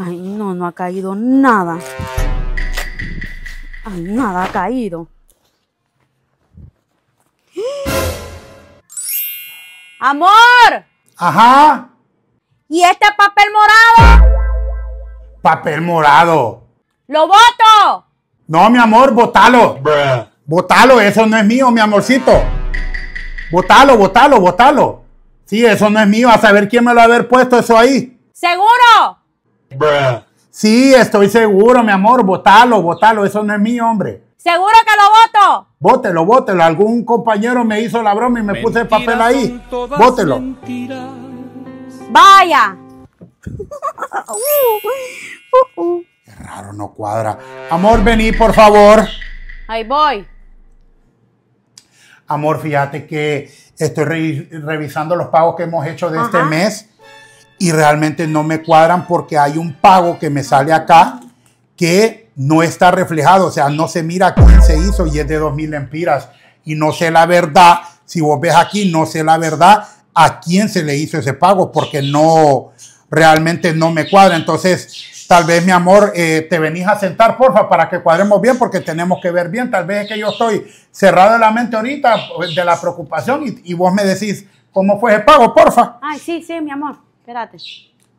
Ay, no, no ha caído nada. Ay, nada ha caído. ¡Amor! Ajá. ¿Y este papel morado? Papel morado. ¡Lo voto! No, mi amor, votalo Votalo, eso no es mío, mi amorcito. Votalo, votalo, votalo Sí, eso no es mío. A saber quién me lo va a haber puesto eso ahí. ¡Seguro! Sí, estoy seguro, mi amor. Votalo, votalo. Eso no es mío, hombre. Seguro que lo voto. Vótelo, vótelo. Algún compañero me hizo la broma y me puse el papel ahí. Vótelo. Vaya. Qué raro, no cuadra. Amor, vení, por favor. Ahí voy. Amor, fíjate que estoy revisando los pagos que hemos hecho de este mes y realmente no me cuadran porque hay un pago que me sale acá que no está reflejado, o sea, no se mira quién se hizo y es de 2.000 empiras. Y no sé la verdad, si vos ves aquí, no sé la verdad a quién se le hizo ese pago porque no, realmente no me cuadra. Entonces, tal vez, mi amor, eh, te venís a sentar, porfa, para que cuadremos bien, porque tenemos que ver bien. Tal vez es que yo estoy cerrado en la mente ahorita de la preocupación y, y vos me decís, ¿cómo fue ese pago, porfa? Ay, sí, sí, mi amor. Espérate.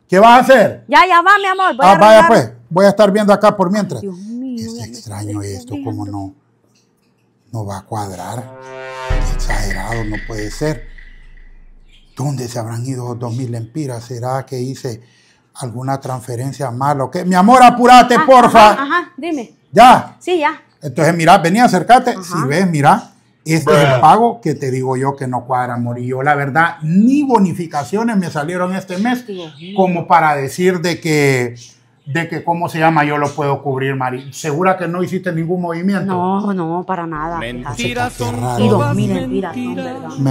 ¿Qué vas a hacer? Ya, ya va, mi amor. Voy ah, vaya pues. Voy a estar viendo acá por mientras. Dios mío. Es extraño esto, cómo no, no va a cuadrar. exagerado, no puede ser. ¿Dónde se habrán ido dos mil empiras? ¿Será que hice alguna transferencia mala o qué? Mi amor, apúrate, ah, porfa. Ajá, dime. ¿Ya? Sí, ya. Entonces, mira, vení, acércate. Si ves, mira, este es el pago que te digo yo que no cuadra, Morillo. La verdad, ni bonificaciones me salieron este mes como para decir de que, de que cómo se llama, yo lo puedo cubrir, Mari. ¿Segura que no hiciste ningún movimiento? No, no, para nada. Me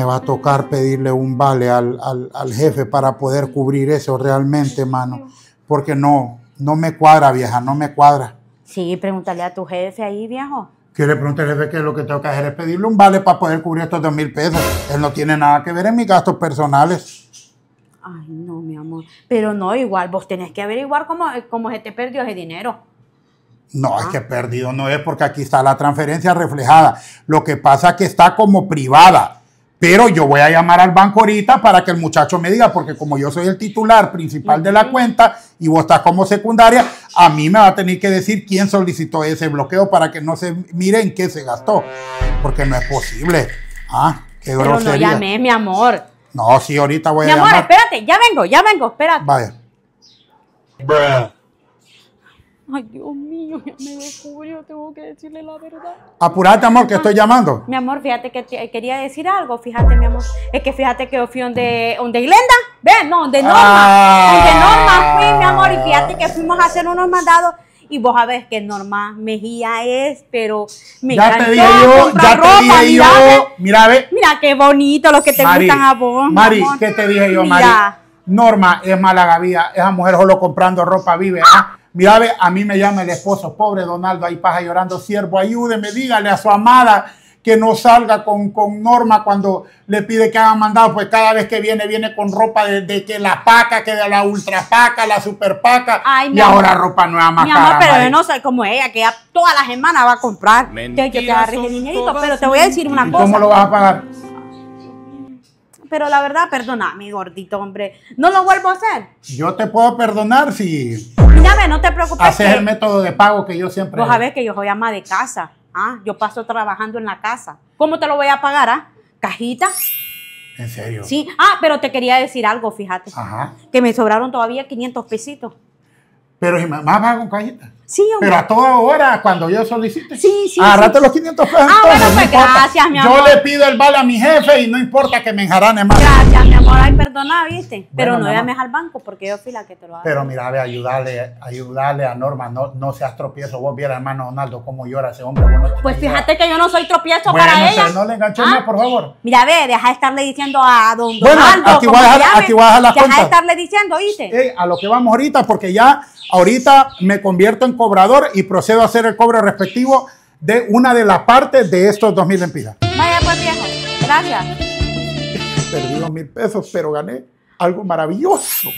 va a tocar pedirle un vale al, al jefe para poder cubrir eso realmente, mano. Porque no, no me cuadra, vieja, no me cuadra. Sí, pregúntale a tu jefe ahí, viejo. Quiero preguntarle que lo que tengo que hacer es pedirle un vale para poder cubrir estos dos mil pesos. Él no tiene nada que ver en mis gastos personales. Ay, no, mi amor. Pero no, igual, vos tenés que averiguar cómo, eh, cómo se te perdió ese dinero. No, es ah. que perdido no es porque aquí está la transferencia reflejada. Lo que pasa es que está como privada. Pero yo voy a llamar al banco ahorita para que el muchacho me diga, porque como yo soy el titular principal de la cuenta y vos estás como secundaria, a mí me va a tener que decir quién solicitó ese bloqueo para que no se mire en qué se gastó, porque no es posible. Ah, qué Pero no llamé, mi amor. No, sí, ahorita voy a llamar. Mi amor, espérate, ya vengo, ya vengo, espérate. Vaya. Bruh. Ay, Dios mío, ya me descubrió, tengo que decirle la verdad. Apurate, amor, que ah, estoy llamando. Mi amor, fíjate que quería decir algo, fíjate, mi amor. Es que fíjate que yo fui donde, donde Glenda, no, donde Norma. Ah, Norma fui, mi amor, y fíjate que fuimos a hacer unos mandados. Y vos sabés que Norma Mejía es, pero me ya te dije yo, ya te dije yo, mira, ve. Mira qué bonito los que te gustan a vos. Mari, ¿qué te dije yo, mira. Norma es mala malagavía, esa mujer solo comprando ropa vive. ¿ah? Mira, a mí me llama el esposo, pobre Donaldo, ahí pasa llorando, siervo, ayúdeme, dígale a su amada que no salga con, norma cuando le pide que haga mandado, pues cada vez que viene, viene con ropa de, que la paca, que de la ultra paca, la super paca, y ahora ropa nueva más Mi amor, pero no sé como ella, que ya todas las semanas va a comprar, que, que te el pero te voy a decir una cosa. ¿Cómo lo vas a pagar? Pero la verdad, perdona, mi gordito, hombre, no lo vuelvo a hacer. Yo te puedo perdonar si no te preocupes. Ese es el método de pago que yo siempre. Vos ver que yo soy ama de casa. Ah, yo paso trabajando en la casa. ¿Cómo te lo voy a pagar? Ah? ¿Cajita? ¿En serio? Sí. Ah, pero te quería decir algo, fíjate. Ajá. Que me sobraron todavía 500 pesitos. Pero si más pago con cajita. Sí, Pero a toda hora, cuando yo solicite. Sí, Agarrate los 500 pesos. Ah, bueno, pues gracias, mi amor. Yo le pido el vale a mi jefe y no importa que me enjarane más. Gracias, mi amor. Ay, perdona, viste. Pero no llames al banco porque yo fui la que te lo hago. Pero mira, ve, ayudarle, ayudarle a Norma. No, no seas tropiezo. Vos viera, hermano Donaldo, cómo llora ese hombre. pues fíjate que yo no soy tropiezo para ella. no le enganches más, ah, por favor. Mira, ve, deja de estarle diciendo a don Donaldo. Bueno, aquí voy a dejar, aquí voy a dejar las Deja de estarle diciendo, viste. Eh, a lo que vamos ahorita, porque ya ahorita me convierto en cobrador y procedo a hacer el cobro respectivo de una de las partes de estos dos mil Vaya pues viejo, gracias. Perdí dos mil pesos, pero gané algo maravilloso.